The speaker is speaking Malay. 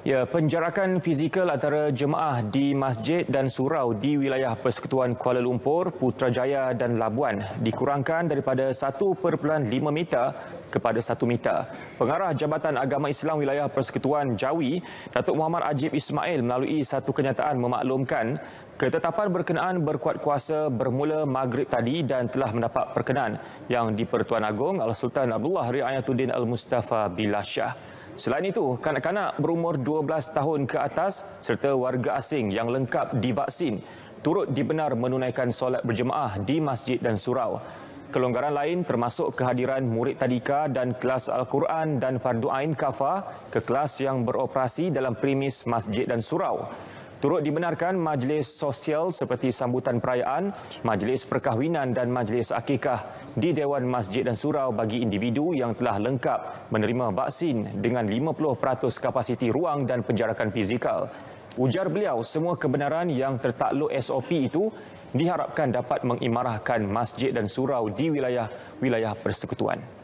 Ya, penjarakan fizikal antara jemaah di masjid dan surau di wilayah Persekutuan Kuala Lumpur, Putrajaya dan Labuan dikurangkan daripada 1.5 meter kepada 1 meter. Pengarah Jabatan Agama Islam Wilayah Persekutuan Jawi, Datuk Muhammad Ajib Ismail melalui satu kenyataan memaklumkan ketetapan berkenaan berkuat kuasa bermula maghrib tadi dan telah mendapat perkenan yang di Pertuan Agong Al-Sultan Abdullah Riayatuddin Al-Mustafa Bilashah. Syah. Selain itu, kanak-kanak berumur 12 tahun ke atas serta warga asing yang lengkap divaksin turut dibenar menunaikan solat berjemaah di masjid dan surau. Kelonggaran lain termasuk kehadiran murid tadika dan kelas Al-Quran dan Fardu kafah ke kelas yang beroperasi dalam primis masjid dan surau. Turut dibenarkan majlis sosial seperti sambutan perayaan, majlis perkahwinan dan majlis akikah di Dewan Masjid dan Surau bagi individu yang telah lengkap menerima vaksin dengan 50% kapasiti ruang dan penjarakan fizikal. Ujar beliau, semua kebenaran yang tertakluk SOP itu diharapkan dapat mengimarahkan masjid dan surau di wilayah-wilayah persekutuan.